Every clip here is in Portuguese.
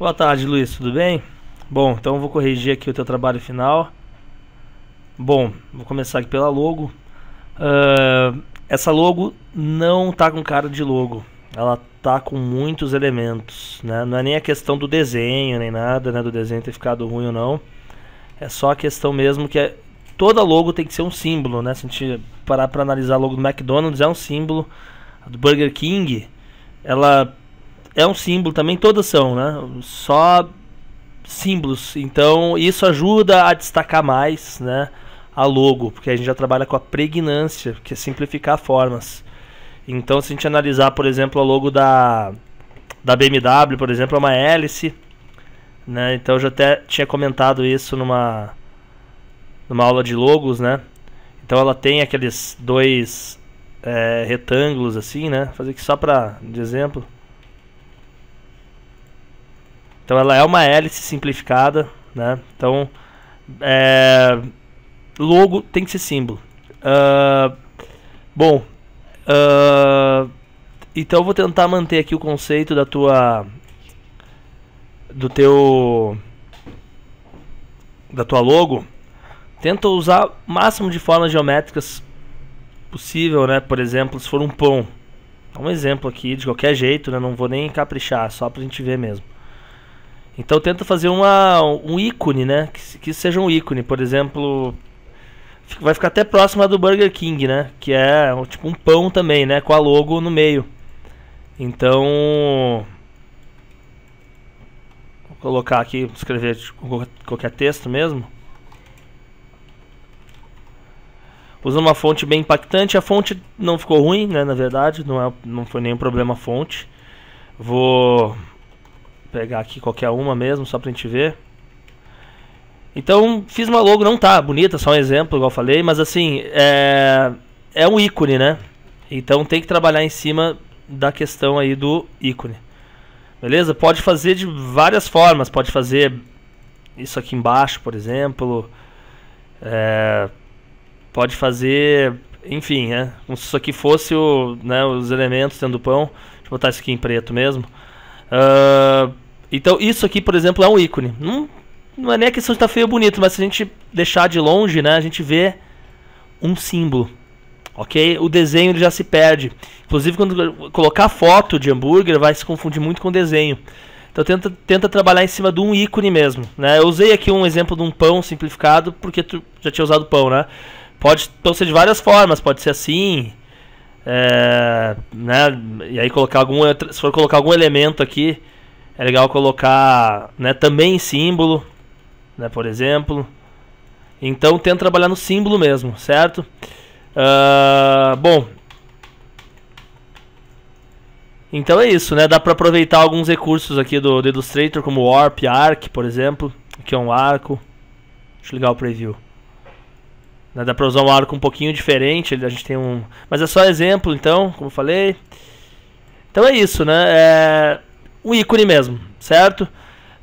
Boa tarde, Luiz, tudo bem? Bom, então eu vou corrigir aqui o teu trabalho final. Bom, vou começar aqui pela logo. Uh, essa logo não tá com cara de logo. Ela tá com muitos elementos, né? Não é nem a questão do desenho, nem nada, né? Do desenho ter ficado ruim ou não. É só a questão mesmo que é, toda logo tem que ser um símbolo, né? Se a gente parar para analisar a logo do McDonald's, é um símbolo. A do Burger King, ela é um símbolo também, todas são, né? Só símbolos. Então isso ajuda a destacar mais, né? A logo, porque a gente já trabalha com a pregnância, que é simplificar formas. Então, se a gente analisar, por exemplo, a logo da, da BMW, por exemplo, é uma hélice. Né? Então, eu já até tinha comentado isso numa, numa aula de logos, né? Então, ela tem aqueles dois é, retângulos assim, né? Vou fazer aqui só para de exemplo. Então ela é uma hélice simplificada, né? Então é, logo tem que ser símbolo. Uh, bom, uh, então eu vou tentar manter aqui o conceito da tua do teu da tua logo. Tenta usar o máximo de formas geométricas possível, né? Por exemplo, se for um pão. Um exemplo aqui de qualquer jeito, né? Não vou nem caprichar, só pra gente ver mesmo. Então tenta fazer uma, um ícone, né? Que, que seja um ícone, por exemplo. Vai ficar até próxima do Burger King, né? Que é tipo um pão também, né? Com a logo no meio. Então. Vou colocar aqui, escrever qualquer texto mesmo. Usa uma fonte bem impactante. A fonte não ficou ruim, né? Na verdade, não, é, não foi nenhum problema a fonte. Vou pegar aqui qualquer uma mesmo, só pra gente ver. Então, fiz uma logo, não tá bonita, só um exemplo, igual eu falei, mas assim, é, é um ícone, né? Então tem que trabalhar em cima da questão aí do ícone. Beleza? Pode fazer de várias formas, pode fazer isso aqui embaixo, por exemplo. É, pode fazer, enfim, né? Como se isso aqui fosse o, né, os elementos dentro do pão. Deixa eu botar isso aqui em preto mesmo. Uh, então, isso aqui, por exemplo, é um ícone. Não, não é nem a questão de estar tá feio ou bonito, mas se a gente deixar de longe, né, a gente vê um símbolo. Ok? O desenho já se perde. Inclusive, quando colocar foto de hambúrguer, vai se confundir muito com desenho. Então tenta, tenta trabalhar em cima de um ícone mesmo, né? Eu usei aqui um exemplo de um pão simplificado, porque tu já tinha usado pão, né? Pode, pão ser de várias formas, pode ser assim, é, né, e aí colocar algum. Se for colocar algum elemento aqui, é legal colocar né, também símbolo, né, por exemplo. Então tenta trabalhar no símbolo mesmo, certo? Uh, bom. Então é isso, né? Dá para aproveitar alguns recursos aqui do, do Illustrator, como Warp, Arc, por exemplo. Aqui é um arco. Deixa eu ligar o preview. Né? Dá para usar um arco um pouquinho diferente. A gente tem um. Mas é só exemplo, então, como eu falei. Então é isso, né? É um ícone mesmo, certo?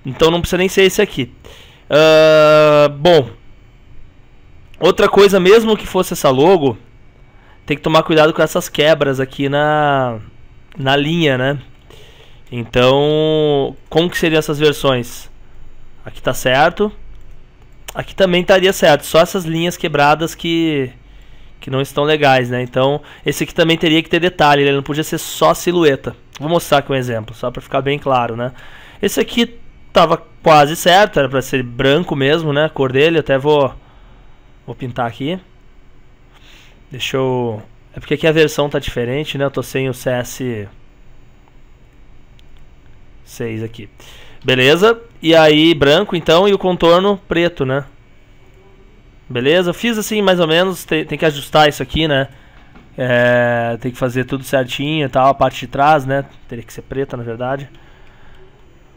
Então não precisa nem ser esse aqui. Uh, bom, outra coisa, mesmo que fosse essa logo, tem que tomar cuidado com essas quebras aqui na, na linha, né? Então, como que seriam essas versões? Aqui tá certo aqui também estaria certo. Só essas linhas quebradas que que não estão legais, né? Então, esse aqui também teria que ter detalhe, ele não podia ser só silhueta. Vou mostrar aqui um exemplo, só para ficar bem claro, né? Esse aqui tava quase certo, era para ser branco mesmo, né? A cor dele, até vou vou pintar aqui. Deixa eu É porque aqui a versão tá diferente, né? Eu tô sem o CS 6 aqui. Beleza? E aí, branco então, e o contorno preto, né? Beleza? Fiz assim, mais ou menos. Tem, tem que ajustar isso aqui, né? É, tem que fazer tudo certinho e tal. A parte de trás, né? Teria que ser preta, na verdade.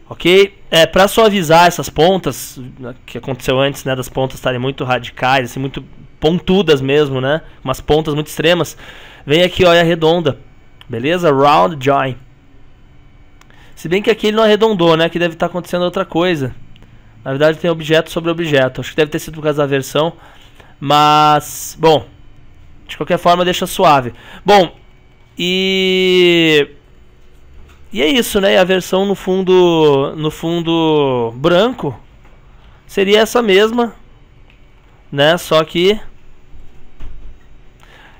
Ok? É, pra suavizar essas pontas, né, que aconteceu antes, né? Das pontas estarem muito radicais, assim, muito pontudas mesmo, né? Umas pontas muito extremas. Vem aqui, olha, redonda. Beleza? Round join. Se bem que aqui ele não arredondou, né? Que deve estar tá acontecendo outra coisa. Na verdade tem objeto sobre objeto. Acho que deve ter sido por causa da versão. Mas, bom. De qualquer forma deixa suave. Bom, e... E é isso, né? A versão no fundo, no fundo branco seria essa mesma, né? Só que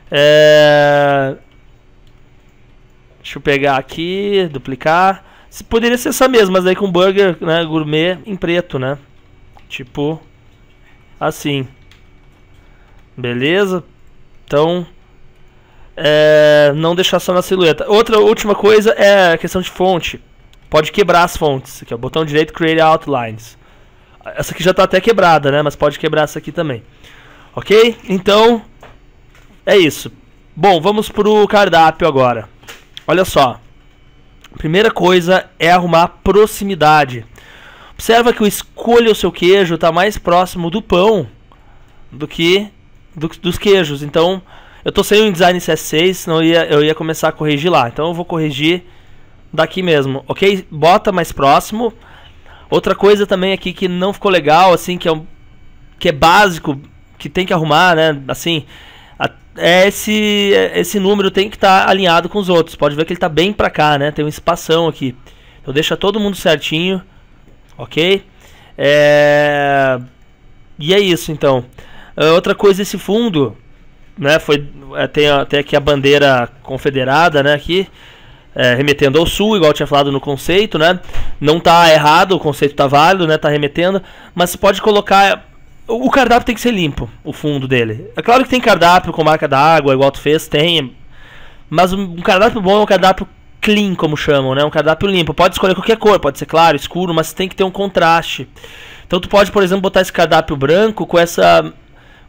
é... deixa eu pegar aqui, duplicar. Se poderia ser essa mesma, mas aí com burger, né, gourmet em preto, né? Tipo assim. Beleza? Então, é, não deixar só na silhueta. Outra última coisa é a questão de fonte. Pode quebrar as fontes. Aqui, ó, botão direito, Create Outlines. Essa aqui já está até quebrada, né? Mas pode quebrar essa aqui também. Ok? Então, é isso. Bom, vamos pro cardápio agora. Olha só. Primeira coisa é arrumar proximidade. Observa que o escolha o seu queijo está mais próximo do pão do que do, dos queijos. Então, eu estou sem o design CS6, senão eu ia, eu ia começar a corrigir lá. Então, eu vou corrigir daqui mesmo, ok? Bota mais próximo. Outra coisa também aqui que não ficou legal, assim, que é, um, que é básico, que tem que arrumar, né? Assim, é esse, é, esse número tem que estar tá alinhado com os outros. Pode ver que ele está bem para cá, né? Tem um espação aqui. Então deixa todo mundo certinho, ok? É... E é isso, então. Ah, outra coisa, esse fundo, né? Foi é, tem até aqui a bandeira confederada, né? Aqui. É, remetendo ao sul, igual eu tinha falado no conceito, né? Não está errado, o conceito está válido, né? Tá remetendo, mas pode colocar o cardápio tem que ser limpo, o fundo dele. É claro que tem cardápio com marca d'água, igual tu fez, tem. Mas um cardápio bom é um cardápio clean, como chamam, né? Um cardápio limpo. Pode escolher qualquer cor, pode ser claro, escuro, mas tem que ter um contraste. Então tu pode, por exemplo, botar esse cardápio branco com essa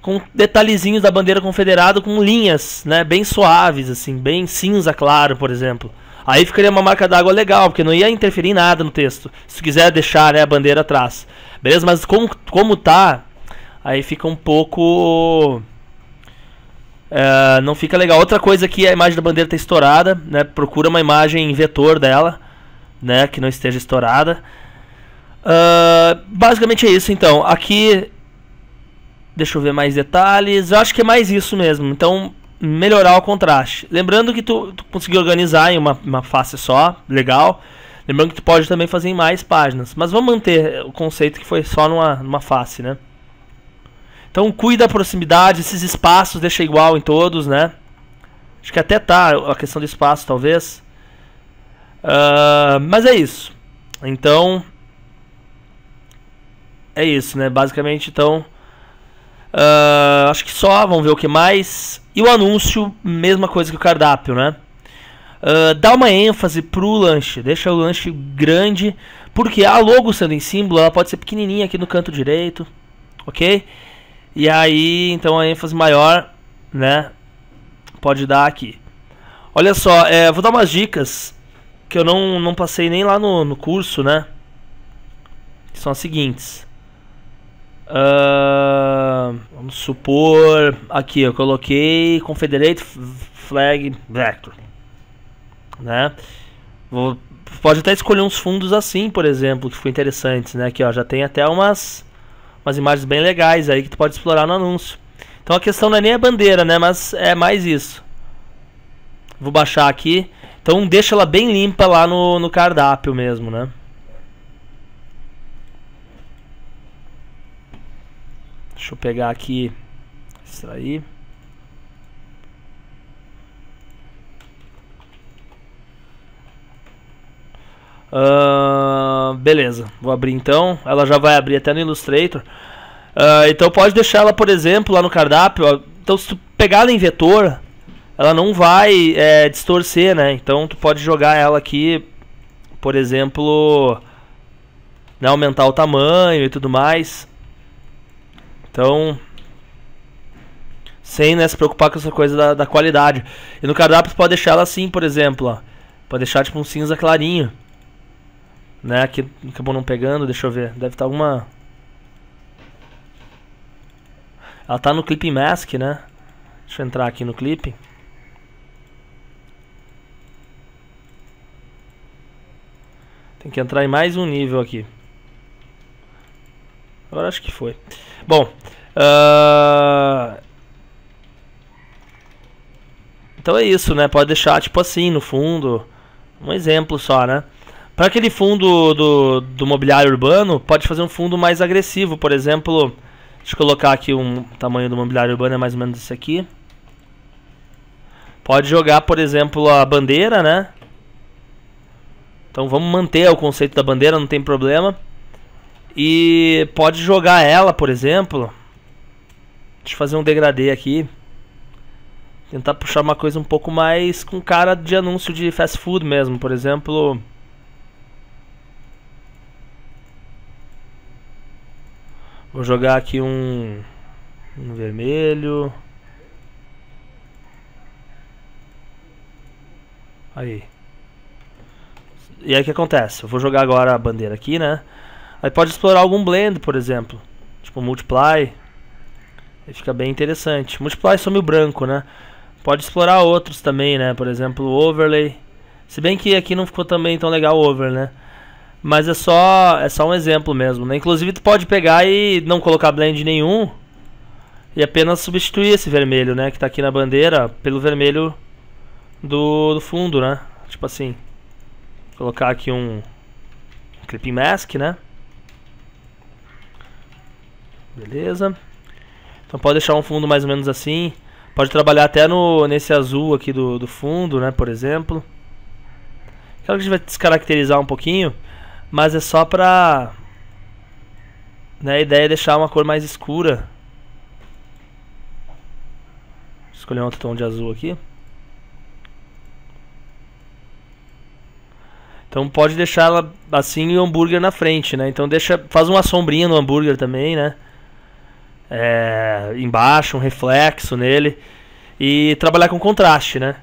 com detalhezinhos da bandeira confederada com linhas, né, bem suaves assim, bem cinza claro, por exemplo. Aí ficaria uma marca d'água legal, porque não ia interferir em nada no texto. Se tu quiser deixar né, a bandeira atrás. Beleza? Mas como, como tá Aí fica um pouco. Uh, não fica legal. Outra coisa que é a imagem da bandeira está estourada, né? Procura uma imagem em vetor dela, né? Que não esteja estourada. Uh, basicamente é isso, então. Aqui, deixa eu ver mais detalhes. Eu acho que é mais isso mesmo. Então, melhorar o contraste. Lembrando que tu, tu conseguiu organizar em uma, uma face só, legal. Lembrando que tu pode também fazer em mais páginas. Mas vamos manter o conceito que foi só numa, numa face, né? Então cuida a proximidade, esses espaços deixa igual em todos, né? Acho que até tá a questão do espaço, talvez. Uh, mas é isso. Então é isso, né? Basicamente, então uh, acho que só. Vamos ver o que mais. E o anúncio, mesma coisa que o cardápio, né? Uh, dá uma ênfase pro lanche, deixa o lanche grande, porque a logo sendo em símbolo, ela pode ser pequenininha aqui no canto direito, ok? E aí, então a ênfase maior, né, pode dar aqui. Olha só, é, vou dar umas dicas que eu não, não passei nem lá no, no curso, né? Que são as seguintes. Uh, vamos supor. Aqui eu coloquei Confederate Flag Vector. Né? Vou, pode até escolher uns fundos assim, por exemplo, que foi interessante, né? Aqui ó, já tem até umas umas imagens bem legais aí que tu pode explorar no anúncio. Então a questão não é nem a bandeira, né? Mas é mais isso. Vou baixar aqui. Então deixa ela bem limpa lá no, no cardápio mesmo, né? Deixa eu pegar aqui. Extrair. Uh, Beleza, vou abrir então. Ela já vai abrir até no Illustrator. Uh, então pode deixar ela, por exemplo, lá no cardápio. Então se tu pegar ela em vetor, ela não vai é, distorcer, né? Então tu pode jogar ela aqui, por exemplo, né, aumentar o tamanho e tudo mais. Então, sem né, se preocupar com essa coisa da, da, qualidade. E no cardápio tu pode deixar ela assim, por exemplo, ó. Pode deixar tipo um cinza clarinho. Né, aqui acabou não pegando, deixa eu ver. Deve estar tá alguma... Ela tá no Clip Mask, né? Deixa eu entrar aqui no clipe. Tem que entrar em mais um nível aqui. Agora acho que foi. Bom. Uh... Então é isso, né? Pode deixar tipo assim no fundo. Um exemplo só, né? Não aquele fundo do, do mobiliário urbano, pode fazer um fundo mais agressivo, por exemplo, deixa eu colocar aqui um tamanho do mobiliário urbano, é mais ou menos esse aqui. Pode jogar, por exemplo, a bandeira, né? Então vamos manter o conceito da bandeira, não tem problema. E pode jogar ela, por exemplo. Deixa eu fazer um degradê aqui. Tentar puxar uma coisa um pouco mais com cara de anúncio de fast food mesmo, por exemplo. Vou jogar aqui um, um vermelho. Aí. E aí o que acontece? Eu vou jogar agora a bandeira aqui, né? Aí pode explorar algum blend, por exemplo. Tipo multiply. Aí fica bem interessante. Multiply some o branco, né? Pode explorar outros também, né? Por exemplo, overlay. Se bem que aqui não ficou também tão legal o overlay, né? Mas é só, é só um exemplo mesmo, né? Inclusive tu pode pegar e não colocar blend nenhum e apenas substituir esse vermelho, né, que tá aqui na bandeira pelo vermelho do, do fundo, né? Tipo assim, colocar aqui um, um clipping mask, né? Beleza. Então pode deixar um fundo mais ou menos assim. Pode trabalhar até no, nesse azul aqui do, do fundo, né, por exemplo. Claro que a gente vai descaracterizar um pouquinho. Mas é só pra... Né, a ideia é deixar uma cor mais escura. Vou escolher um outro tom de azul aqui. Então pode deixar ela assim e o hambúrguer na frente, né? Então deixa, faz uma sombrinha no hambúrguer também, né? É, embaixo, um reflexo nele. E trabalhar com contraste, né?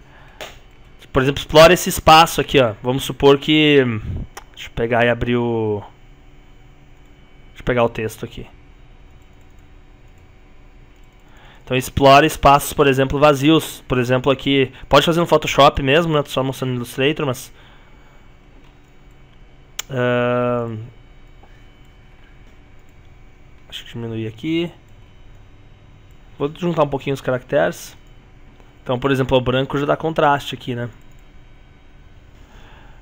Por exemplo, explora esse espaço aqui, ó. Vamos supor que Deixa eu pegar e abrir o... Deixa eu pegar o texto aqui. Então explora espaços, por exemplo, vazios. Por exemplo, aqui... Pode fazer no Photoshop mesmo, né? Tô só mostrando no Illustrator, mas... Uh... Deixa eu diminuir aqui. Vou juntar um pouquinho os caracteres. Então, por exemplo, o branco já dá contraste aqui, né?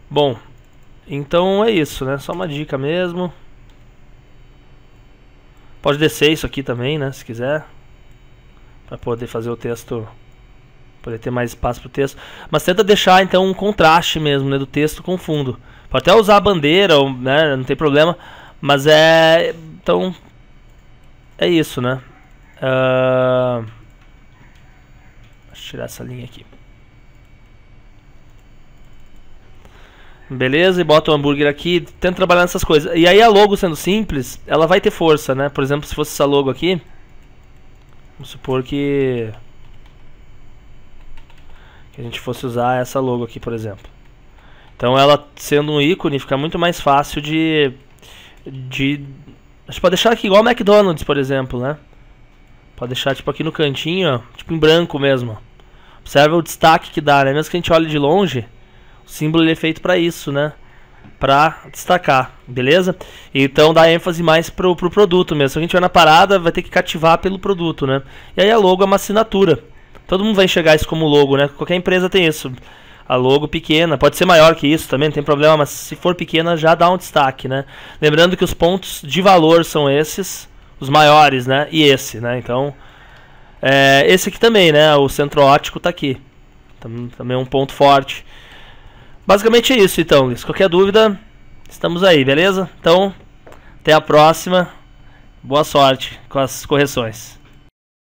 Bom, então é isso, né? Só uma dica mesmo. Pode descer isso aqui também, né? Se quiser. Pra poder fazer o texto... Poder ter mais espaço pro texto. Mas tenta deixar, então, um contraste mesmo, né? Do texto com o fundo. Pode até usar a bandeira, né? Não tem problema. Mas é... Então... É isso, né? Uh... Deixa eu tirar essa linha aqui. Beleza? E bota o hambúrguer aqui, tenta trabalhar nessas coisas. E aí a logo sendo simples, ela vai ter força, né? Por exemplo, se fosse essa logo aqui, vamos supor que que a gente fosse usar essa logo aqui, por exemplo. Então ela sendo um ícone fica muito mais fácil de de a gente pode deixar aqui igual McDonald's, por exemplo, né? Pode deixar tipo aqui no cantinho, ó, tipo em branco mesmo. Observa o destaque que dá, né? Mesmo que a gente olhe de longe, o símbolo ele é feito para isso, né? Para destacar, beleza? Então dá ênfase mais pro, pro produto mesmo. Se a gente vai na parada, vai ter que cativar pelo produto, né? E aí a logo é uma assinatura. Todo mundo vai enxergar isso como logo, né? Qualquer empresa tem isso. A logo pequena, pode ser maior que isso também, não tem problema, mas se for pequena já dá um destaque, né? Lembrando que os pontos de valor são esses, os maiores, né? E esse, né? Então, é, esse aqui também, né? O centro ótico tá aqui. Também é um ponto forte. Basicamente é isso então, Luiz. Qualquer dúvida, estamos aí, beleza? Então, até a próxima. Boa sorte com as correções.